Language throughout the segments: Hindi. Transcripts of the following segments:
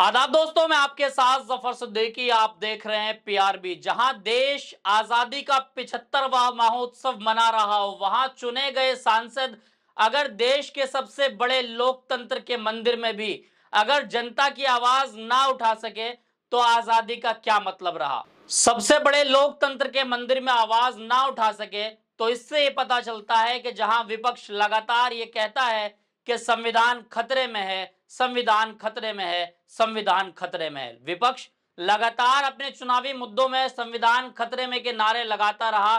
आदाब दोस्तों मैं आपके साथ जफर सिद्दीकी आप देख रहे हैं पीआरबी जहां देश आजादी का पिछहत्तरवा महोत्सव मना रहा हो वहां चुने गए सांसद अगर देश के सबसे बड़े लोकतंत्र के मंदिर में भी अगर जनता की आवाज ना उठा सके तो आजादी का क्या मतलब रहा सबसे बड़े लोकतंत्र के मंदिर में आवाज ना उठा सके तो इससे ये पता चलता है कि जहां विपक्ष लगातार ये कहता है कि संविधान खतरे में है संविधान खतरे में है संविधान खतरे में है विपक्ष लगातार अपने चुनावी मुद्दों में संविधान खतरे में के नारे लगाता रहा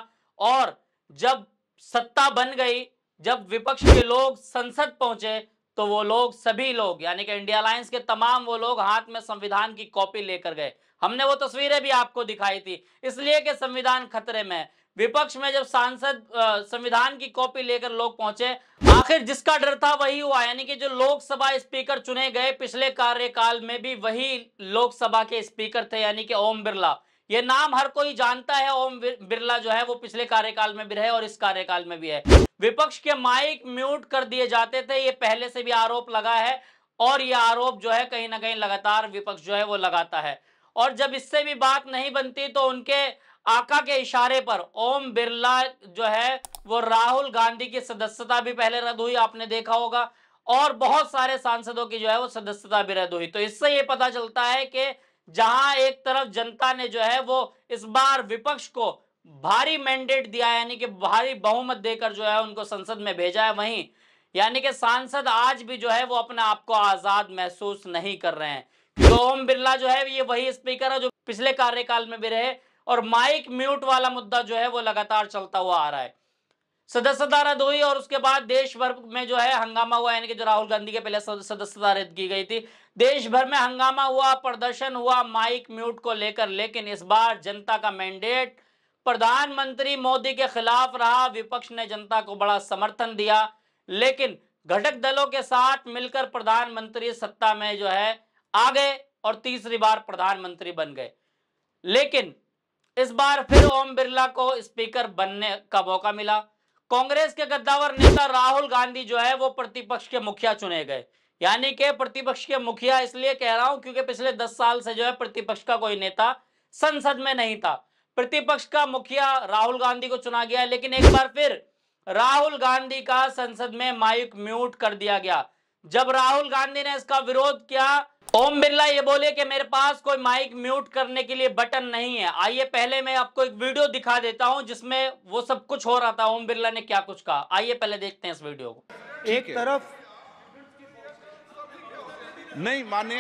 और जब सत्ता बन गई जब विपक्ष के लोग संसद पहुंचे तो वो लोग सभी लोग यानी कि इंडिया अलायंस के तमाम वो लोग हाथ में संविधान की कॉपी लेकर गए हमने वो तस्वीरें भी आपको दिखाई थी इसलिए कि संविधान खतरे में है विपक्ष में जब सांसद संविधान की कॉपी लेकर लोग पहुंचे आखिर जिसका डर था वही हुआ यानी कि जो लोकसभा स्पीकर चुने गए पिछले कार्यकाल में भी वही लोकसभा के स्पीकर थे यानी कि ओम बिरला ये नाम हर कोई जानता है ओम बिरला जो है वो पिछले कार्यकाल में भी रहे और इस कार्यकाल में भी है विपक्ष के माइक म्यूट कर दिए जाते थे ये पहले से भी आरोप लगा है और ये आरोप जो है कहीं ना कहीं लगातार विपक्ष जो है वो लगाता है और जब इससे भी बात नहीं बनती तो उनके आका के इशारे पर ओम बिरला जो है वो राहुल गांधी की सदस्यता भी पहले रद्द हुई आपने देखा होगा और बहुत सारे सांसदों की जो है वो सदस्यता भी रद्द हुई तो इससे ये पता चलता है कि जहां एक तरफ जनता ने जो है वो इस बार विपक्ष को भारी मैंडेट दिया यानी कि भारी बहुमत देकर जो है उनको संसद में भेजा है वहीं यानी कि सांसद आज भी जो है वो अपने आप को आजाद महसूस नहीं कर रहे हैं तो ओम बिरला जो है ये वही स्पीकर है जो पिछले कार्यकाल में भी रहे और माइक म्यूट वाला मुद्दा जो है वो लगातार चलता हुआ आ रहा है सदस्यता रद्द हुई और उसके बाद देश भर में जो है हंगामा हुआ यानी कि जो राहुल गांधी के पहले सदस्यता रद्द की गई थी देश भर में हंगामा हुआ प्रदर्शन हुआ माइक म्यूट को लेकर लेकिन इस बार जनता का मैंडेट प्रधानमंत्री मोदी के खिलाफ रहा विपक्ष ने जनता को बड़ा समर्थन दिया लेकिन घटक दलों के साथ मिलकर प्रधानमंत्री सत्ता में जो है आ गए और तीसरी बार प्रधानमंत्री बन गए लेकिन इस बार फिर ओम बिरला को स्पीकर बनने का मौका मिला कांग्रेस के गद्दावर नेता राहुल गांधी जो है वो प्रतिपक्ष के मुखिया चुने गए यानी कि प्रतिपक्ष के मुखिया इसलिए कह रहा हूं क्योंकि पिछले दस साल से जो है प्रतिपक्ष का कोई नेता संसद में नहीं था प्रतिपक्ष का मुखिया राहुल गांधी को चुना गया लेकिन एक बार फिर राहुल गांधी का संसद में माइक म्यूट कर दिया गया जब राहुल गांधी ने इसका विरोध किया ओम बिरला ये बोले कि मेरे पास कोई माइक म्यूट करने के लिए बटन नहीं है आइए पहले मैं आपको एक वीडियो दिखा देता हूं जिसमें वो सब कुछ हो रहा था ओम बिरला ने क्या कुछ कहा आइए पहले देखते हैं इस वीडियो को एक तरफ नहीं माने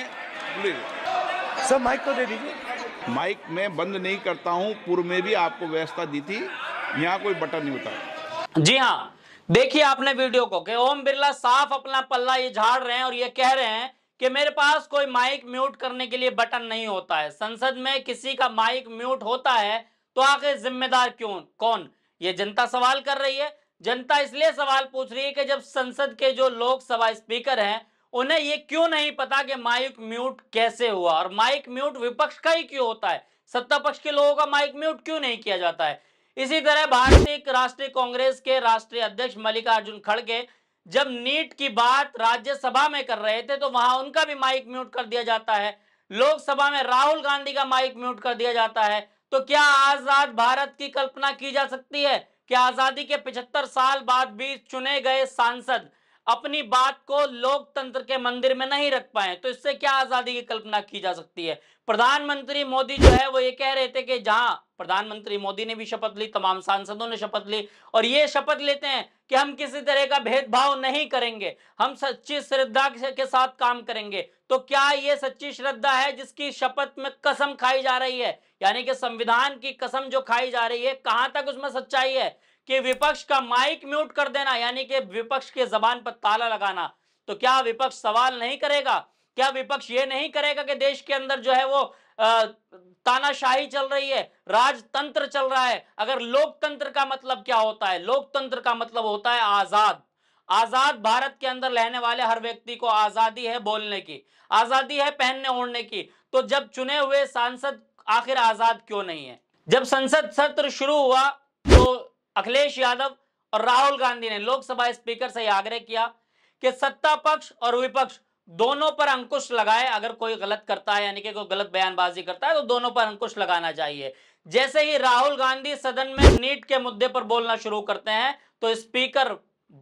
सर माइक तो दे दीजिए माइक मैं बंद नहीं करता हूं पूर्व में भी आपको व्यवस्था दी थी यहाँ कोई बटन नहीं होता जी हाँ देखिए आपने वीडियो को कि ओम बिरला साफ अपना पल्ला ये झाड़ रहे हैं और ये कह रहे हैं कि मेरे पास कोई माइक म्यूट करने के लिए बटन नहीं होता है संसद में किसी का माइक म्यूट होता है तो आखिर जिम्मेदार क्यों कौन ये जनता सवाल कर रही है जनता इसलिए सवाल पूछ रही है कि जब संसद के जो लोकसभा स्पीकर हैं उन्हें ये क्यों नहीं पता कि माइक म्यूट कैसे हुआ और माइक म्यूट विपक्ष का ही क्यों होता है सत्ता पक्ष के लोगों का माइक म्यूट क्यों नहीं किया जाता है इसी तरह भारतीय राष्ट्रीय कांग्रेस के राष्ट्रीय अध्यक्ष मल्लिकार्जुन खड़गे जब नीट की बात राज्यसभा में कर रहे थे तो वहां उनका भी माइक म्यूट कर दिया जाता है लोकसभा में राहुल गांधी का माइक म्यूट कर दिया जाता है तो क्या आजाद भारत की कल्पना की जा सकती है कि आजादी के 75 साल बाद भी चुने गए सांसद अपनी बात को लोकतंत्र के मंदिर में नहीं रख पाए तो इससे क्या आजादी की कल्पना की जा सकती है प्रधानमंत्री मोदी जो है वो ये कह रहे थे कि जहां प्रधानमंत्री मोदी ने भी शपथ ली तमाम सांसदों ने शपथ ली और ये शपथ लेते हैं कि हम किसी तरह का भेदभाव नहीं करेंगे हम सच्ची श्रद्धा के साथ काम करेंगे तो क्या ये सच्ची श्रद्धा है जिसकी शपथ में कसम खाई जा रही है यानी कि संविधान की कसम जो खाई जा रही है कहां तक उसमें सच्चाई है कि विपक्ष का माइक म्यूट कर देना यानी कि विपक्ष के जबान पर ताला लगाना तो क्या विपक्ष सवाल नहीं करेगा क्या विपक्ष ये नहीं करेगा कि देश के अंदर जो है वो तानाशाही चल रही है राजतंत्र चल रहा है अगर लोकतंत्र का मतलब क्या होता है लोकतंत्र का मतलब होता है आजाद आजाद भारत के अंदर रहने वाले हर व्यक्ति को आजादी है बोलने की आजादी है पहनने ओढ़ने की तो जब चुने हुए सांसद आखिर आजाद क्यों नहीं है जब संसद सत्र शुरू हुआ तो अखिलेश यादव और राहुल गांधी ने लोकसभा स्पीकर से आग्रह किया कि सत्ता पक्ष और विपक्ष दोनों पर अंकुश लगाए अगर कोई गलत करता है यानी कि कोई गलत बयानबाजी करता है तो दोनों पर अंकुश लगाना चाहिए जैसे ही राहुल गांधी सदन में नीट के मुद्दे पर बोलना शुरू करते हैं तो स्पीकर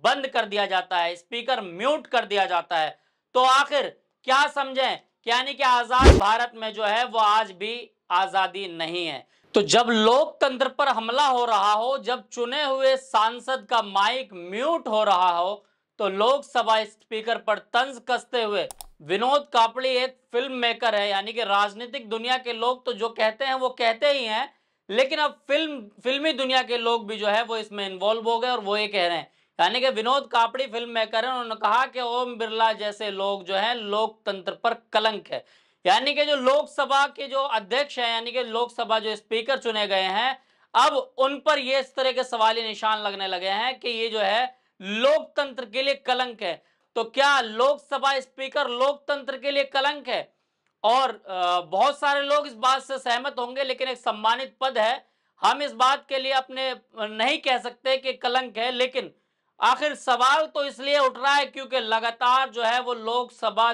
बंद कर दिया जाता है स्पीकर म्यूट कर दिया जाता है तो आखिर क्या समझें यानी कि आजाद भारत में जो है वो आज भी आजादी नहीं है तो जब लोकतंत्र पर हमला हो रहा हो जब चुने हुए सांसद का माइक म्यूट हो रहा हो तो लोकसभा स्पीकर पर तंज कसते हुए विनोद कापड़ी एक फिल्म मेकर है यानी कि राजनीतिक दुनिया के लोग तो जो कहते हैं वो कहते ही हैं लेकिन अब फिल्म फिल्मी दुनिया के लोग भी जो है वो इसमें इन्वॉल्व हो गए और वो ये कह रहे हैं यानी कि विनोद कापड़ी फिल्म मेकर है उन्होंने कहा कि ओम बिरला जैसे लोग जो है लोकतंत्र पर कलंक है यानी कि जो लोकसभा के जो अध्यक्ष हैं यानी कि लोकसभा जो स्पीकर चुने गए हैं अब उन पर ये इस तरह के सवाल निशान लगने लगे हैं कि ये जो है लोकतंत्र के लिए कलंक है तो क्या लोकसभा स्पीकर लोकतंत्र के लिए कलंक है और बहुत सारे लोग इस बात से सहमत होंगे लेकिन एक सम्मानित पद है हम इस बात के लिए अपने नहीं कह सकते कि कलंक है लेकिन आखिर सवाल तो इसलिए उठ रहा है क्योंकि लगातार जो है वो लोकसभा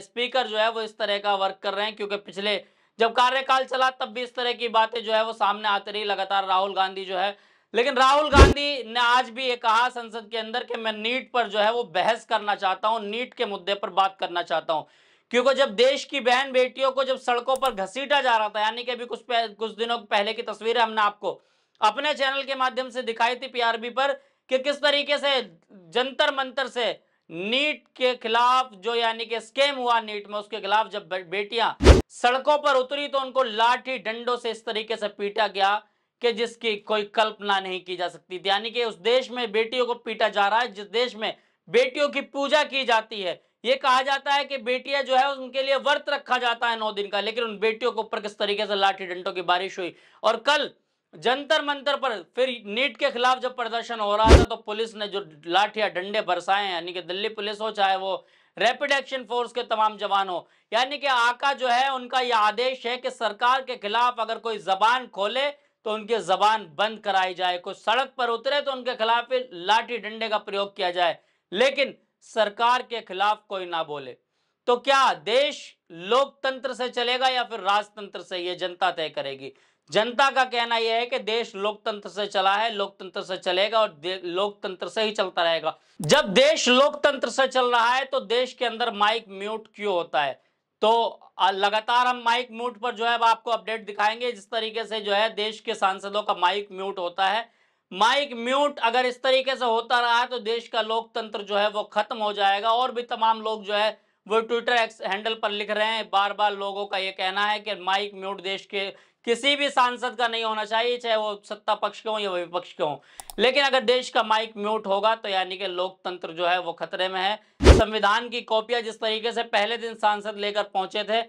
स्पीकर जो है वो इस तरह का वर्क कर रहे हैं क्योंकि पिछले जब कार्यकाल चला तब भी इस तरह की बातें जो है वो सामने आती रही लगातार राहुल गांधी जो है लेकिन राहुल गांधी ने आज भी ये कहा संसद के अंदर कि मैं नीट पर जो है वो बहस करना चाहता हूँ नीट के मुद्दे पर बात करना चाहता हूँ क्योंकि जब देश की बहन बेटियों को जब सड़कों पर घसीटा जा रहा था यानी कि अभी कुछ कुछ दिनों पहले की तस्वीरें हमने आपको अपने चैनल के माध्यम से दिखाई थी पीआरबी पर कि किस तरीके से जंतर मंतर से नीट के खिलाफ जो यानी कि स्कैम हुआ नीट में उसके खिलाफ जब बेटियां सड़कों पर उतरी तो उनको लाठी डंडों से इस तरीके से पीटा गया कि जिसकी कोई कल्पना नहीं की जा सकती थी यानी कि उस देश में बेटियों को पीटा जा रहा है जिस देश में बेटियों की पूजा की जाती है ये कहा जाता है कि बेटियां जो है उनके लिए व्रत रखा जाता है नौ दिन का लेकिन उन बेटियों के ऊपर किस तरीके से लाठी डंडों की बारिश हुई और कल जंतर मंतर पर फिर नीट के खिलाफ जब प्रदर्शन हो रहा था तो पुलिस ने जो लाठिया डंडे बरसाए हैं यानी कि दिल्ली पुलिस हो चाहे वो रैपिड एक्शन फोर्स के तमाम जवान हो यानी कि आका जो है उनका यह आदेश है कि सरकार के खिलाफ अगर कोई जबान खोले तो उनकी जबान बंद कराई जाए कोई सड़क पर उतरे तो उनके खिलाफ लाठी डंडे का प्रयोग किया जाए लेकिन सरकार के खिलाफ कोई ना बोले तो क्या देश लोकतंत्र से चलेगा या फिर राजतंत्र से यह जनता तय करेगी जनता का कहना यह है कि देश लोकतंत्र से चला है लोकतंत्र से चलेगा और लोकतंत्र से ही चलता रहेगा जब देश लोकतंत्र से चल रहा है तो देश के अंदर माइक म्यूट क्यों होता है तो लगातार हम माइक म्यूट पर जो है आपको अपडेट दिखाएंगे जिस तरीके से जो है देश के सांसदों का माइक म्यूट होता है माइक म्यूट अगर इस तरीके से होता रहा है तो देश का लोकतंत्र जो है वो खत्म हो जाएगा और भी तमाम लोग जो है वो ट्विटर एक्स हैंडल पर लिख रहे हैं बार बार लोगों का ये कहना है कि माइक म्यूट देश के किसी भी सांसद का नहीं होना चाहिए चाहे वो सत्ता पक्ष के हों या विपक्ष के हों लेकिन अगर देश का माइक म्यूट होगा तो यानी कि लोकतंत्र जो है वो खतरे में है संविधान की कॉपियां जिस तरीके से पहले दिन सांसद लेकर पहुंचे थे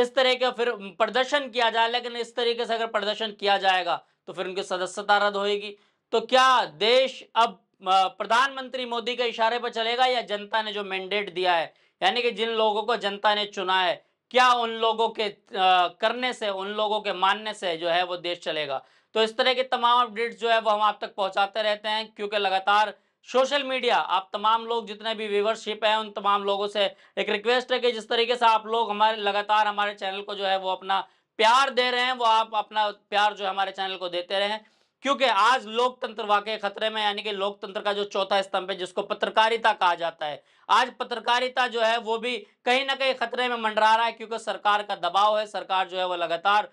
इस तरह के फिर प्रदर्शन किया जाए लेकिन इस तरीके से अगर प्रदर्शन किया जाएगा तो फिर उनकी सदस्यता रद्द होगी तो क्या देश अब प्रधानमंत्री मोदी के इशारे पर चलेगा या जनता ने जो मैंडेट दिया है यानी कि जिन लोगों को जनता ने चुना है क्या उन लोगों के करने से उन लोगों के मानने से जो है वो देश चलेगा तो इस तरह के तमाम अपडेट्स जो है वो हम आप तक पहुंचाते रहते हैं क्योंकि लगातार सोशल मीडिया आप तमाम लोग जितने भी व्यूवरशिप हैं उन तमाम लोगों से एक रिक्वेस्ट है कि जिस तरीके से आप लोग हमारे लगातार हमारे चैनल को जो है वो अपना प्यार दे रहे हैं वो आप अपना प्यार जो हमारे चैनल को देते रहें क्योंकि आज लोकतंत्र वाकई खतरे में यानी कि लोकतंत्र का जो चौथा स्तंभ है जिसको पत्रकारिता कहा जाता है आज पत्रकारिता जो है वो भी कहीं ना कहीं खतरे में मंडरा रहा है क्योंकि सरकार का दबाव है सरकार जो है वो लगातार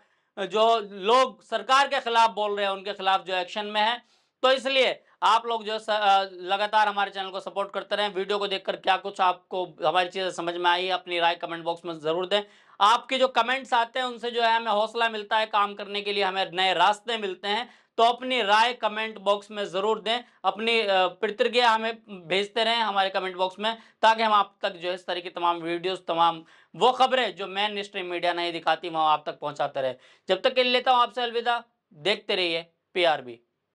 जो लोग सरकार के खिलाफ बोल रहे हैं उनके खिलाफ जो एक्शन में है तो इसलिए आप लोग जो लगातार हमारे चैनल को सपोर्ट करते रहें वीडियो को देखकर क्या कुछ आपको हमारी चीज़ें समझ में आई अपनी राय कमेंट बॉक्स में ज़रूर दें आपके जो कमेंट्स आते हैं उनसे जो है हमें हौसला मिलता है काम करने के लिए हमें नए रास्ते मिलते हैं तो अपनी राय कमेंट बॉक्स में ज़रूर दें अपनी प्रतिक्रिया हमें भेजते रहें हमारे कमेंट बॉक्स में ताकि हम आप तक जो है इस तरह की तमाम वीडियोस तमाम वो खबरें जो मेन स्ट्रीम मीडिया नहीं दिखाती वह आप तक पहुंचाते रहे जब तक के लिए लेता हूं आपसे अलविदा देखते रहिए पीआरबी